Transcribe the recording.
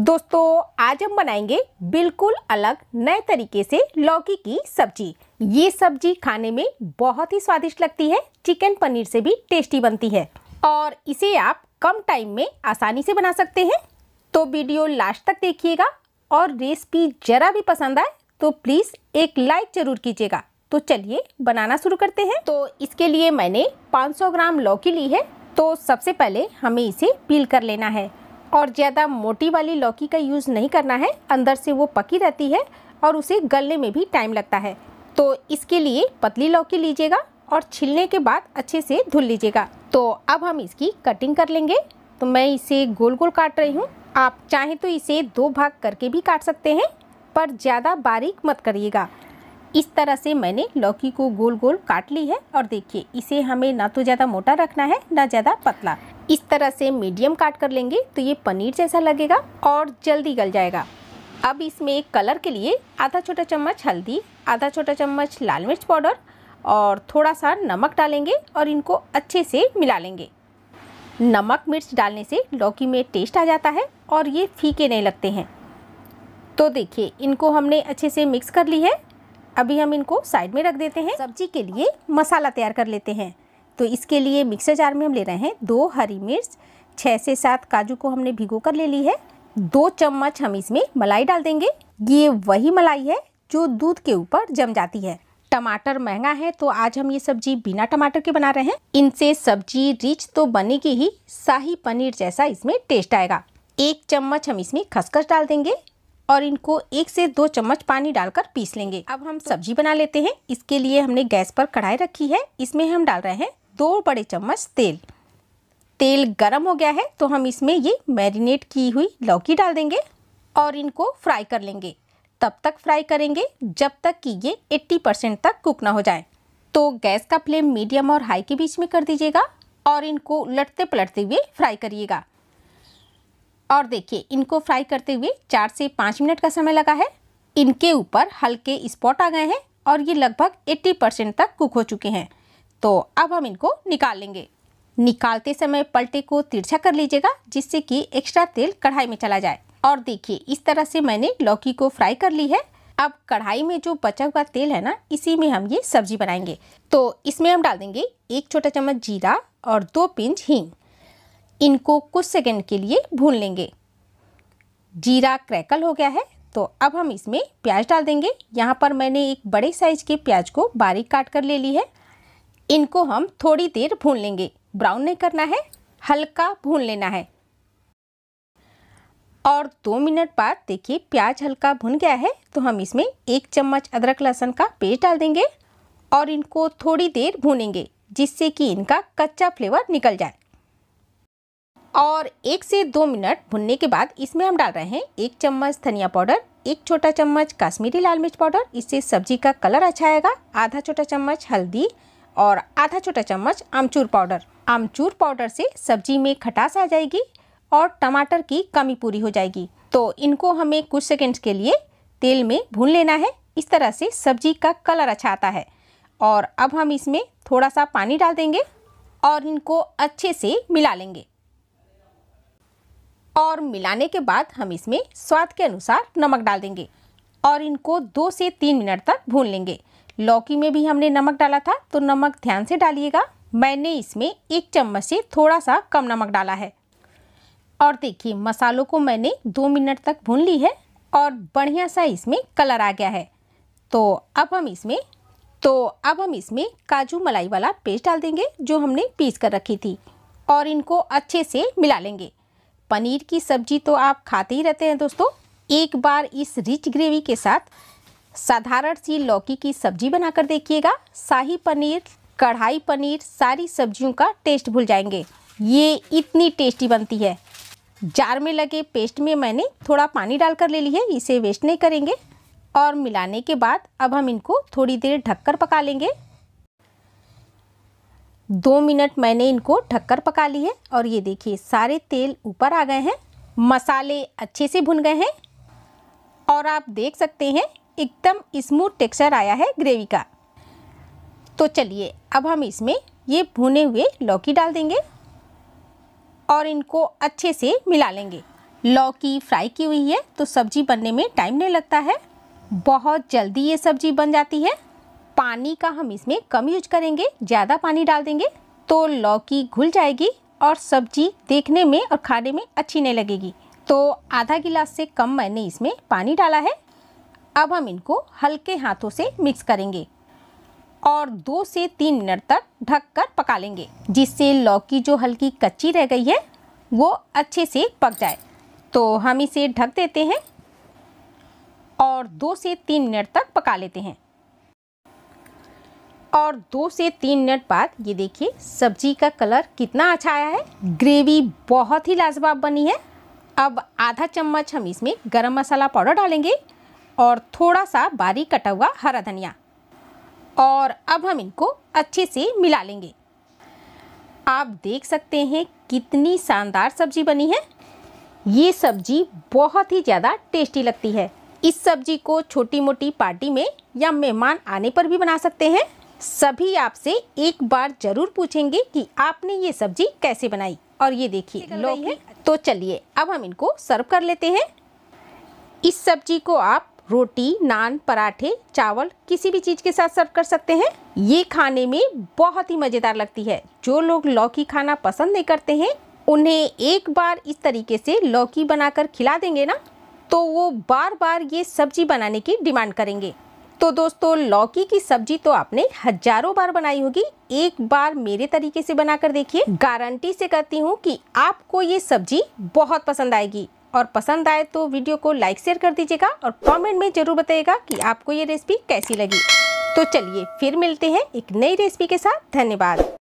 दोस्तों आज हम बनाएंगे बिल्कुल अलग नए तरीके से लौकी की सब्जी ये सब्जी खाने में बहुत ही स्वादिष्ट लगती है चिकन पनीर से भी टेस्टी बनती है और इसे आप कम टाइम में आसानी से बना सकते हैं तो वीडियो लास्ट तक देखिएगा और रेसिपी जरा भी पसंद आए तो प्लीज़ एक लाइक ज़रूर कीजिएगा तो चलिए बनाना शुरू करते हैं तो इसके लिए मैंने 500 ग्राम लौकी ली है तो सबसे पहले हमें इसे पील कर लेना है और ज़्यादा मोटी वाली लौकी का यूज़ नहीं करना है अंदर से वो पकी रहती है और उसे गलने में भी टाइम लगता है तो इसके लिए पतली लौकी लीजिएगा और छिलने के बाद अच्छे से धुल लीजिएगा तो अब हम इसकी कटिंग कर लेंगे तो मैं इसे गोल गोल काट रही हूँ आप चाहें तो इसे दो भाग करके भी काट सकते हैं पर ज़्यादा बारीक मत करिएगा इस तरह से मैंने लौकी को गोल गोल काट ली है और देखिए इसे हमें ना तो ज़्यादा मोटा रखना है ना ज़्यादा पतला इस तरह से मीडियम काट कर लेंगे तो ये पनीर जैसा लगेगा और जल्दी गल जाएगा अब इसमें कलर के लिए आधा छोटा चम्मच हल्दी आधा छोटा चम्मच लाल मिर्च पाउडर और थोड़ा सा नमक डालेंगे और इनको अच्छे से मिला लेंगे नमक मिर्च डालने से लौकी में टेस्ट आ जाता है और ये फीके नहीं लगते हैं तो देखिए इनको हमने अच्छे से मिक्स कर ली है अभी हम इनको साइड में रख देते हैं सब्जी के लिए मसाला तैयार कर लेते हैं तो इसके लिए मिक्सर जार में हम ले रहे हैं दो हरी मिर्च छः से सात काजू को हमने भिगो कर ले ली है दो चम्मच हम इसमें मलाई डाल देंगे ये वही मलाई है जो दूध के ऊपर जम जाती है टमाटर महंगा है तो आज हम ये सब्जी बिना टमाटर के बना रहे हैं इनसे सब्जी रिच तो बनेगी ही शाही पनीर जैसा इसमें टेस्ट आएगा एक चम्मच हम इसमें खसखस डाल देंगे और इनको एक से दो चम्मच पानी डालकर पीस लेंगे अब हम सब्जी बना लेते हैं इसके लिए हमने गैस पर कढ़ाई रखी है इसमें हम डाल रहे हैं दो बड़े चम्मच तेल तेल गरम हो गया है तो हम इसमें ये मैरिनेट की हुई लौकी डाल देंगे और इनको फ्राई कर लेंगे तब तक फ्राई करेंगे जब तक कि ये 80 परसेंट तक कुक ना हो जाए तो गैस का फ्लेम मीडियम और हाई के बीच में कर दीजिएगा और इनको उलटते पलटते हुए फ्राई करिएगा और देखिए इनको फ्राई करते हुए चार से पाँच मिनट का समय लगा है इनके ऊपर हल्के स्पॉट आ गए हैं और ये लगभग 80 परसेंट तक कुक हो चुके हैं तो अब हम इनको निकाल लेंगे निकालते समय पलटे को तिरछा कर लीजिएगा जिससे कि एक्स्ट्रा तेल कढ़ाई में चला जाए और देखिए इस तरह से मैंने लौकी को फ्राई कर ली है अब कढ़ाई में जो बचा हुआ तेल है ना इसी में हम ये सब्जी बनाएंगे तो इसमें हम डाल देंगे एक छोटा चम्मच जीरा और दो पिंच हींग इनको कुछ सेकेंड के लिए भून लेंगे जीरा क्रैकल हो गया है तो अब हम इसमें प्याज डाल देंगे यहाँ पर मैंने एक बड़े साइज के प्याज को बारीक काट कर ले ली है इनको हम थोड़ी देर भून लेंगे ब्राउन नहीं करना है हल्का भून लेना है और दो मिनट बाद देखिए प्याज हल्का भुन गया है तो हम इसमें एक चम्मच अदरक लहसुन का पेस्ट डाल देंगे और इनको थोड़ी देर भूनेंगे जिससे कि इनका कच्चा फ्लेवर निकल जाए और एक से दो मिनट भुनने के बाद इसमें हम डाल रहे हैं एक चम्मच धनिया पाउडर एक छोटा चम्मच कश्मीरी लाल मिर्च पाउडर इससे सब्जी का कलर अच्छा आएगा आधा छोटा चम्मच हल्दी और आधा छोटा चम्मच आमचूर पाउडर आमचूर पाउडर से सब्जी में खटास आ जाएगी और टमाटर की कमी पूरी हो जाएगी तो इनको हमें कुछ सेकेंड के लिए तेल में भून लेना है इस तरह से सब्जी का कलर अच्छा आता है और अब हम इसमें थोड़ा सा पानी डाल देंगे और इनको अच्छे से मिला लेंगे और मिलाने के बाद हम इसमें स्वाद के अनुसार नमक डाल देंगे और इनको दो से तीन मिनट तक भून लेंगे लौकी में भी हमने नमक डाला था तो नमक ध्यान से डालिएगा मैंने इसमें एक चम्मच से थोड़ा सा कम नमक डाला है और देखिए मसालों को मैंने दो मिनट तक भून ली है और बढ़िया सा इसमें कलर आ गया है तो अब हम इसमें तो अब हम इसमें काजू मलाई वाला पेस्ट डाल देंगे जो हमने पीस कर रखी थी और इनको अच्छे से मिला लेंगे पनीर की सब्जी तो आप खाते ही रहते हैं दोस्तों एक बार इस रिच ग्रेवी के साथ साधारण सी लौकी की सब्जी बनाकर देखिएगा शाही पनीर कढ़ाई पनीर सारी सब्जियों का टेस्ट भूल जाएंगे ये इतनी टेस्टी बनती है जार में लगे पेस्ट में मैंने थोड़ा पानी डालकर ले ली है इसे वेस्ट नहीं करेंगे और मिलाने के बाद अब हम इनको थोड़ी देर ढककर पका लेंगे दो मिनट मैंने इनको ढककर पका ली है और ये देखिए सारे तेल ऊपर आ गए हैं मसाले अच्छे से भुन गए हैं और आप देख सकते हैं एकदम स्मूथ टेक्सचर आया है ग्रेवी का तो चलिए अब हम इसमें ये भुने हुए लौकी डाल देंगे और इनको अच्छे से मिला लेंगे लौकी फ्राई की हुई है तो सब्जी बनने में टाइम नहीं लगता है बहुत जल्दी ये सब्जी बन जाती है पानी का हम इसमें कम यूज करेंगे ज़्यादा पानी डाल देंगे तो लौकी घुल जाएगी और सब्जी देखने में और खाने में अच्छी नहीं लगेगी तो आधा गिलास से कम मैंने इसमें पानी डाला है अब हम इनको हल्के हाथों से मिक्स करेंगे और दो से तीन मिनट तक ढक कर पका लेंगे जिससे लौकी जो हल्की कच्ची रह गई है वो अच्छे से पक जाए तो हम इसे ढक देते हैं और दो से तीन मिनट तक पका लेते हैं और दो से तीन मिनट बाद ये देखिए सब्जी का कलर कितना अच्छा आया है ग्रेवी बहुत ही लाजवाब बनी है अब आधा चम्मच हम इसमें गरम मसाला पाउडर डालेंगे और थोड़ा सा बारीक कटा हुआ हरा धनिया और अब हम इनको अच्छे से मिला लेंगे आप देख सकते हैं कितनी शानदार सब्जी बनी है ये सब्जी बहुत ही ज़्यादा टेस्टी लगती है इस सब्जी को छोटी मोटी पार्टी में या मेहमान आने पर भी बना सकते हैं सभी आपसे एक बार जरूर पूछेंगे कि आपने ये सब्जी कैसे बनाई और ये देखिए लोग तो चलिए अब हम इनको सर्व कर लेते हैं इस सब्जी को आप रोटी नान पराठे चावल किसी भी चीज़ के साथ सर्व कर सकते हैं ये खाने में बहुत ही मज़ेदार लगती है जो लोग लौकी खाना पसंद नहीं करते हैं उन्हें एक बार इस तरीके से लौकी बनाकर खिला देंगे ना तो वो बार बार ये सब्जी बनाने की डिमांड करेंगे तो दोस्तों लौकी की सब्जी तो आपने हजारों बार बनाई होगी एक बार मेरे तरीके से बनाकर देखिए गारंटी से कहती हूँ कि आपको ये सब्जी बहुत पसंद आएगी और पसंद आए तो वीडियो को लाइक शेयर कर दीजिएगा और कमेंट में ज़रूर बताइएगा कि आपको ये रेसिपी कैसी लगी तो चलिए फिर मिलते हैं एक नई रेसिपी के साथ धन्यवाद